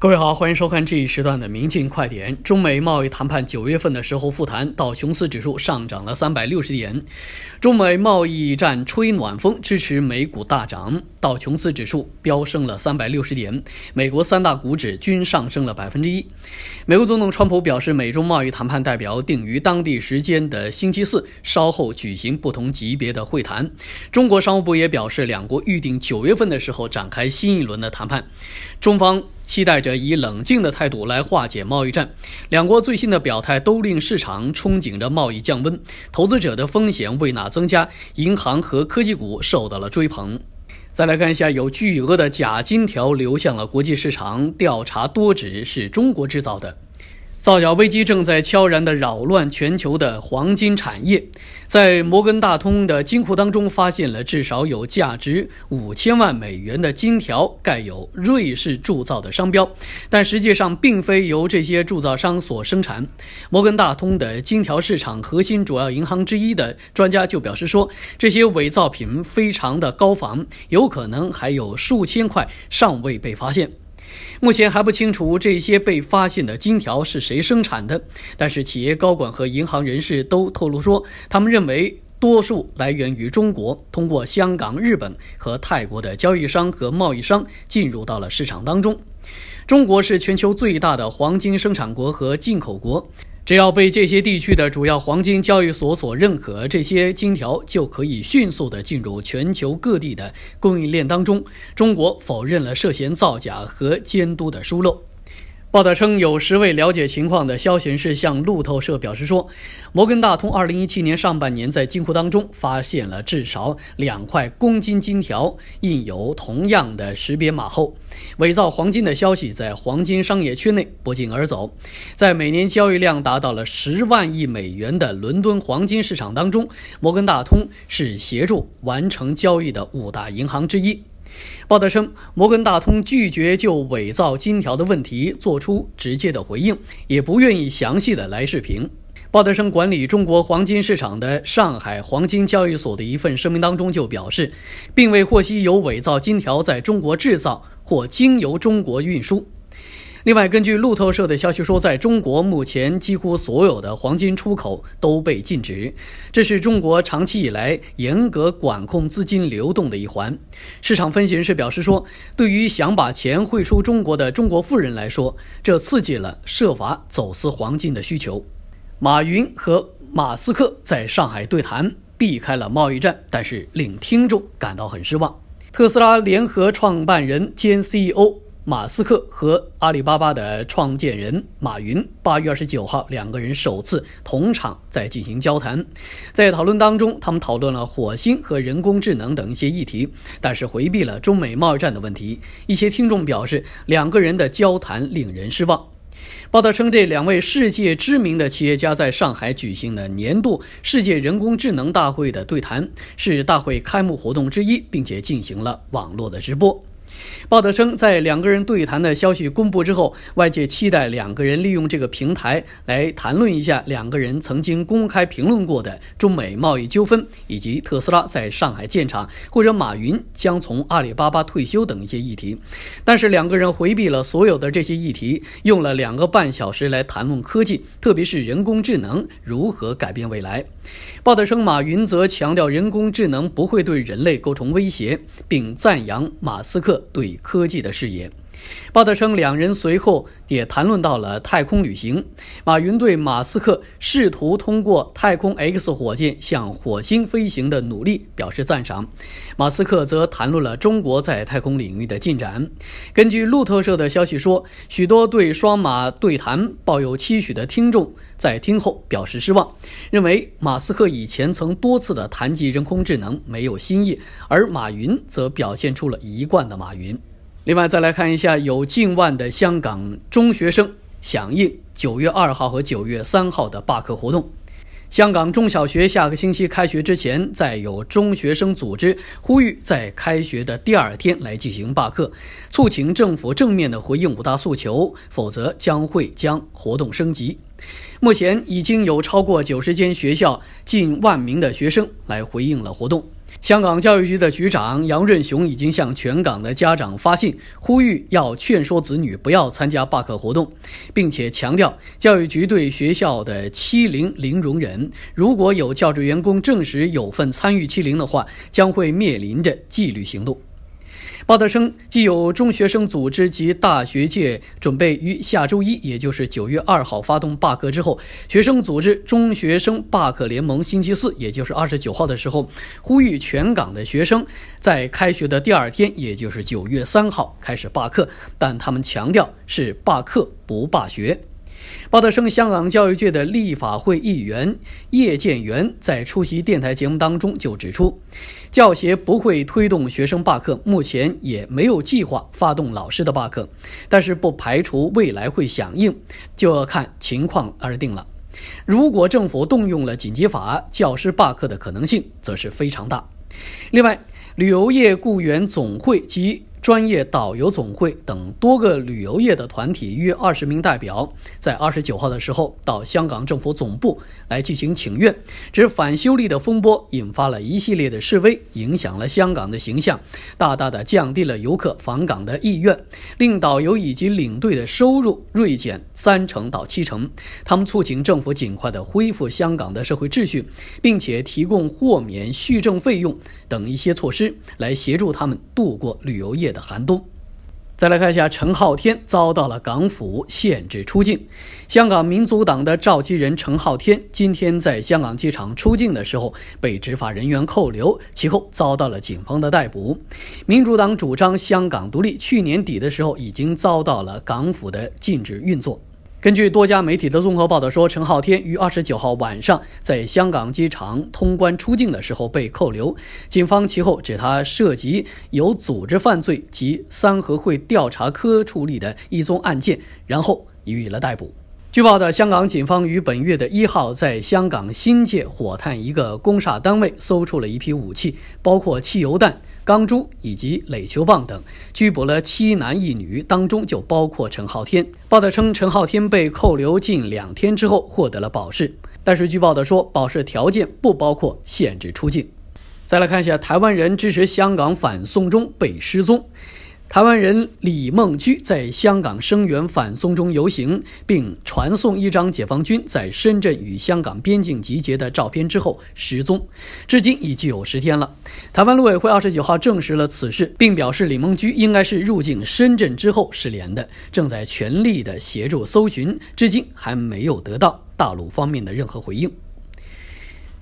各位好，欢迎收看这一时段的《明镜快点》。中美贸易谈判九月份的时候复谈，到熊市指数上涨了三百六十点。中美贸易战吹暖风，支持美股大涨。道琼斯指数飙升了三百六十点，美国三大股指均上升了百分之一。美国总统川普表示，美中贸易谈判代表定于当地时间的星期四稍后举行不同级别的会谈。中国商务部也表示，两国预定九月份的时候展开新一轮的谈判。中方期待着以冷静的态度来化解贸易战。两国最新的表态都令市场憧憬着贸易降温，投资者的风险为哪增加，银行和科技股受到了追捧。再来看一下，有巨额的假金条流向了国际市场，调查多指是中国制造的。造假危机正在悄然地扰乱全球的黄金产业。在摩根大通的金库当中，发现了至少有价值五千万美元的金条，盖有瑞士铸造的商标，但实际上并非由这些铸造商所生产。摩根大通的金条市场核心主要银行之一的专家就表示说，这些伪造品非常的高仿，有可能还有数千块尚未被发现。目前还不清楚这些被发现的金条是谁生产的，但是企业高管和银行人士都透露说，他们认为多数来源于中国，通过香港、日本和泰国的交易商和贸易商进入到了市场当中。中国是全球最大的黄金生产国和进口国。只要被这些地区的主要黄金交易所所认可，这些金条就可以迅速地进入全球各地的供应链当中。中国否认了涉嫌造假和监督的疏漏。报道称，有十位了解情况的消息人士向路透社表示说，摩根大通2017年上半年在金库当中发现了至少两块公斤金条，印有同样的识别码后，伪造黄金的消息在黄金商业圈内不胫而走。在每年交易量达到了十万亿美元的伦敦黄金市场当中，摩根大通是协助完成交易的五大银行之一。报道称，摩根大通拒绝就伪造金条的问题做出直接的回应，也不愿意详细的来视频。鲍德生管理中国黄金市场的上海黄金交易所的一份声明当中就表示，并未获悉有伪造金条在中国制造或经由中国运输。另外，根据路透社的消息说，在中国目前几乎所有的黄金出口都被禁止，这是中国长期以来严格管控资金流动的一环。市场分析人士表示说，对于想把钱汇出中国的中国富人来说，这刺激了设法走私黄金的需求。马云和马斯克在上海对谈，避开了贸易战，但是令听众感到很失望。特斯拉联合创办人兼 CEO。马斯克和阿里巴巴的创建人马云，八月二十九号，两个人首次同场在进行交谈。在讨论当中，他们讨论了火星和人工智能等一些议题，但是回避了中美贸易战的问题。一些听众表示，两个人的交谈令人失望。报道称，这两位世界知名的企业家在上海举行的年度世界人工智能大会的对谈，是大会开幕活动之一，并且进行了网络的直播。鲍德生在两个人对谈的消息公布之后，外界期待两个人利用这个平台来谈论一下两个人曾经公开评论过的中美贸易纠纷，以及特斯拉在上海建厂，或者马云将从阿里巴巴退休等一些议题。但是两个人回避了所有的这些议题，用了两个半小时来谈论科技，特别是人工智能如何改变未来。鲍德生、马云则强调人工智能不会对人类构成威胁，并赞扬马斯克。对科技的视野。报道称，两人随后也谈论到了太空旅行。马云对马斯克试图通过太空 X 火箭向火星飞行的努力表示赞赏。马斯克则谈论了中国在太空领域的进展。根据路透社的消息说，许多对双马对谈抱有期许的听众在听后表示失望，认为马斯克以前曾多次的谈及人工智能没有新意，而马云则表现出了一贯的马云。另外，再来看一下，有近万的香港中学生响应九月二号和九月三号的罢课活动。香港中小学下个星期开学之前，再有中学生组织呼吁在开学的第二天来进行罢课，促请政府正面的回应五大诉求，否则将会将活动升级。目前已经有超过九十间学校、近万名的学生来回应了活动。香港教育局的局长杨润雄已经向全港的家长发信，呼吁要劝说子女不要参加罢课活动，并且强调教育局对学校的欺凌零容忍。如果有教职员工证实有份参与欺凌的话，将会面临着纪律行动。报道称，既有中学生组织及大学界准备于下周一，也就是九月二号，发动罢课。之后，学生组织“中学生罢课联盟”星期四，也就是二十九号的时候，呼吁全港的学生在开学的第二天，也就是九月三号开始罢课。但他们强调是罢课不罢学。巴德生，香港教育界的立法会议员叶建元在出席电台节目当中就指出，教协不会推动学生罢课，目前也没有计划发动老师的罢课，但是不排除未来会响应，就要看情况而定了。如果政府动用了紧急法，教师罢课的可能性则是非常大。另外，旅游业雇员总会及专业导游总会等多个旅游业的团体约二十名代表，在二十九号的时候到香港政府总部来进行请愿。这反修例的风波引发了一系列的示威，影响了香港的形象，大大的降低了游客访港的意愿，令导游以及领队的收入锐减三成到七成。他们促请政府尽快的恢复香港的社会秩序，并且提供豁免续证费用等一些措施来协助他们度过旅游业。的寒冬，再来看一下，陈浩天遭到了港府限制出境。香港民族党的召集人陈浩天今天在香港机场出境的时候被执法人员扣留，其后遭到了警方的逮捕。民主党主张香港独立，去年底的时候已经遭到了港府的禁止运作。根据多家媒体的综合报道说，陈浩天于二十九号晚上在香港机场通关出境的时候被扣留，警方其后指他涉及有组织犯罪及三合会调查科处理的一宗案件，然后予以了逮捕。据报道，香港警方于本月的一号，在香港新界火炭一个公厦单位搜出了一批武器，包括汽油弹、钢珠以及垒球棒等，拘捕了七男一女，当中就包括陈浩天。报道称，陈浩天被扣留近两天之后获得了保释，但是据报道说，保释条件不包括限制出境。再来看一下，台湾人支持香港反送中被失踪。台湾人李梦驹在香港声援反送中游行，并传送一张解放军在深圳与香港边境集结的照片之后失踪，至今已有十天了。台湾陆委会二十九号证实了此事，并表示李梦驹应该是入境深圳之后失联的，正在全力的协助搜寻，至今还没有得到大陆方面的任何回应。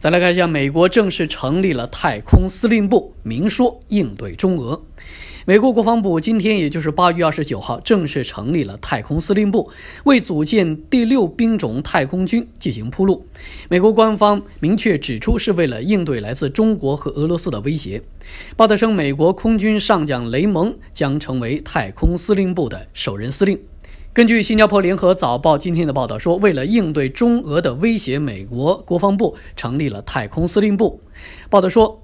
再来看一下，美国正式成立了太空司令部，明说应对中俄。美国国防部今天，也就是八月二十九号，正式成立了太空司令部，为组建第六兵种太空军进行铺路。美国官方明确指出，是为了应对来自中国和俄罗斯的威胁。鲍德称，美国空军上将雷蒙将成为太空司令部的首任司令。根据新加坡联合早报今天的报道说，为了应对中俄的威胁，美国国防部成立了太空司令部。报道说。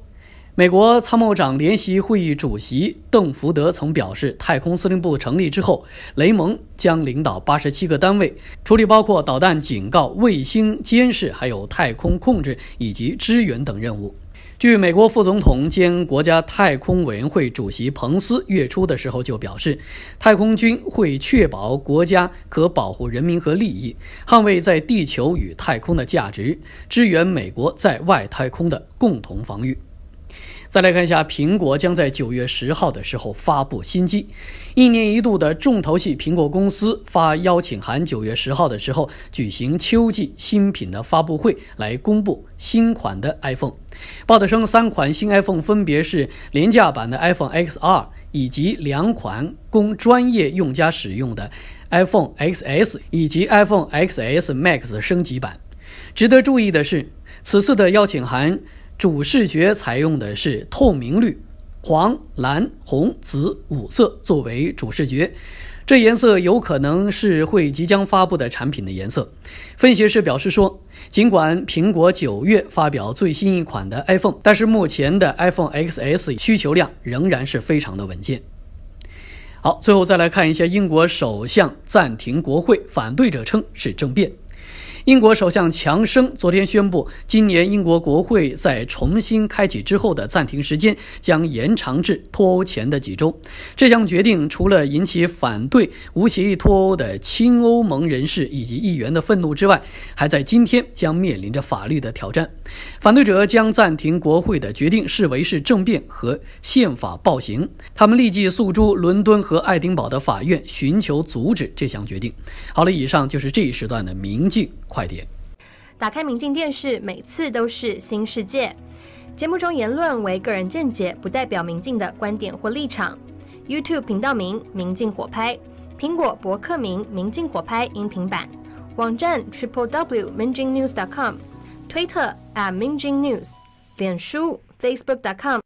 美国参谋长联席会议主席邓福德曾表示，太空司令部成立之后，雷蒙将领导八十七个单位，处理包括导弹警告、卫星监视、还有太空控制以及支援等任务。据美国副总统兼国家太空委员会主席彭斯月初的时候就表示，太空军会确保国家可保护人民和利益，捍卫在地球与太空的价值，支援美国在外太空的共同防御。再来看一下，苹果将在九月十号的时候发布新机，一年一度的重头戏，苹果公司发邀请函，九月十号的时候举行秋季新品的发布会，来公布新款的 iPhone。报道称，三款新 iPhone 分别是廉价版的 iPhone XR，以及两款供专业用家使用的 iPhone XS 以及 iPhone XS Max 升级版。值得注意的是，此次的邀请函。主视觉采用的是透明绿、黄、蓝、红、紫五色作为主视觉，这颜色有可能是会即将发布的产品的颜色。分析师表示说，尽管苹果九月发表最新一款的 iPhone，但是目前的 iPhone XS 需求量仍然是非常的稳健。好，最后再来看一下英国首相暂停国会，反对者称是政变。英国首相强生昨天宣布，今年英国国会在重新开启之后的暂停时间将延长至脱欧前的几周。这项决定除了引起反对无协议脱欧的亲欧盟人士以及议员的愤怒之外，还在今天将面临着法律的挑战。反对者将暂停国会的决定视为是政变和宪法暴行，他们立即诉诸伦敦和爱丁堡的法院，寻求阻止这项决定。好了，以上就是这一时段的《明镜》。快点！打开明镜电视，每次都是新世界。节目中言论为个人见解，不代表明镜的观点或立场。YouTube 频道名：明镜火拍；苹果博客名：明镜火拍音频版；网站：triplew.mingjingnews.com；推特：@mingjingnews；脸书：facebook.com。